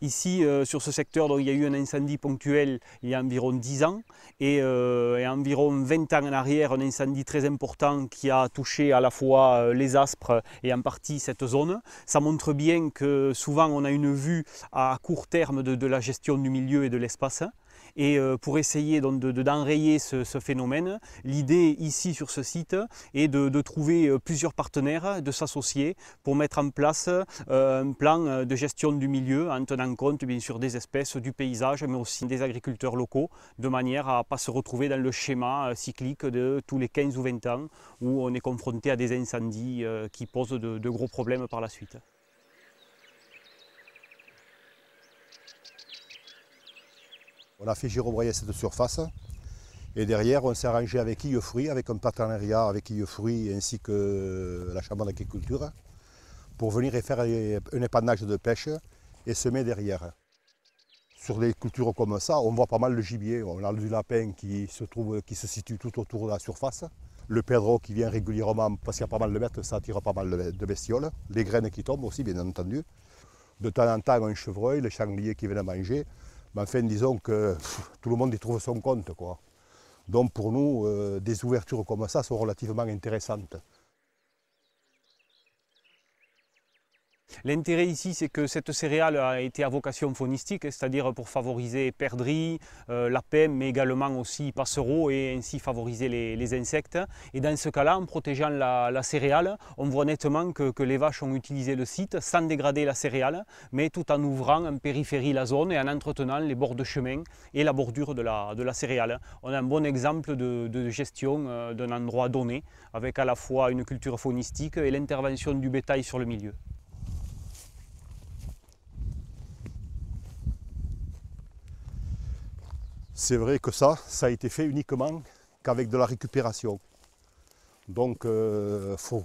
Ici, euh, sur ce secteur, il y a eu un incendie ponctuel il y a environ 10 ans et, euh, environ 20 ans en arrière, un incendie très important qui a touché à la fois euh, les aspres et en partie cette zone. Ça montre bien que souvent on a une vue à court terme de la gestion du milieu et de l'espace. Et euh, pour essayer d'enrayer ce, phénomène, l'idée ici sur ce site est de, trouver euh, plusieurs partenaires, de s'associer pour mettre en place euh, un plan de gestion du milieu en tenant compte bien sûr des espèces, du paysage, mais aussi des agriculteurs locaux, de manière à ne pas se retrouver dans le schéma cyclique de tous les 15 ou 20 ans où on est confronté à des incendies qui posent de gros problèmes par la suite. On a fait girobroyer cette surface. Et derrière, on s'est arrangé avec IE fruit avec un partenariat avec IE fruit ainsi que euh, la Chambre d'agriculture, pour venir et faire un épanage de pêche et semer derrière. Sur des cultures comme ça, on voit pas mal le gibier. On a du lapin qui se, trouve, qui se situe tout autour de la surface. Le pédro qui vient régulièrement, parce qu'il y a pas mal de mètres, ça attire pas mal de bestioles. Les graines qui tombent aussi, bien entendu. De temps en temps, un chevreuil, les sangliers qui vient manger. Mais enfin, disons que tout le monde y trouve son compte. Donc pour nous, euh, des ouvertures comme ça sont relativement intéressantes. L'intérêt ici, c'est que cette céréale a été à vocation faunistique, hein, c'est-à-dire pour favoriser perdrix, euh, la paix, mais également aussi passereaux et ainsi favoriser les, insectes. Et dans ce cas-là, en protégeant la, céréale, on voit nettement que, les vaches ont utilisé le site sans dégrader la céréale, mais tout en ouvrant en périphérie la zone et en entretenant les bords de chemin et la bordure de la, céréale. On a un bon exemple de, de gestion euh, d'un endroit donné, avec à la fois une culture faunistique et l'intervention du bétail sur le milieu. C'est vrai que ça, ça a été fait uniquement qu'avec de la récupération. Donc il euh, faut,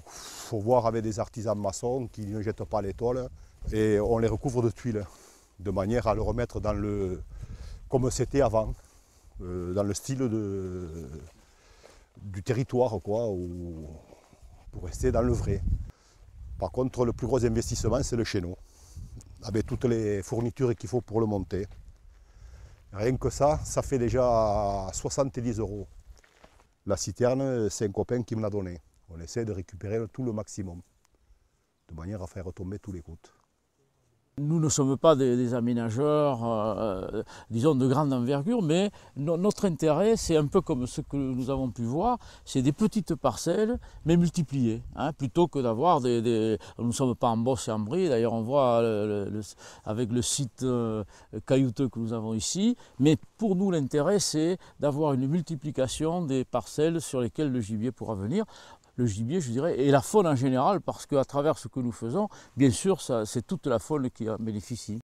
voir avec des artisans maçons qui ne jettent pas les tôles et on les recouvre de tuiles de manière à le remettre dans le, comme c'était avant, euh, dans le style du territoire, quoi, pour rester dans le vrai. Par contre, le plus gros investissement, c'est le chéneau, avec toutes les fournitures qu'il faut pour le monter. Rien que ça, ça fait déjà 70 euros. La citerne, c'est un copain qui me l'a donnée. On essaie de récupérer tout le maximum, de manière à faire retomber tous les coûts. Nous ne sommes pas des, aménageurs, euh, euh, disons, de grande envergure, mais notre intérêt, c'est un peu comme ce que nous avons pu voir, c'est des petites parcelles, mais multipliées, hein, plutôt que d'avoir des, Nous ne sommes pas en bosse et en brie, d'ailleurs on voit avec le site euh, caillouteux que nous avons ici, mais pour nous l'intérêt, c'est d'avoir une multiplication des parcelles sur lesquelles le gibier pourra venir le gibier, je dirais, et la faune en général, parce qu'à travers ce que nous faisons, bien sûr, c'est toute la faune qui en bénéficie.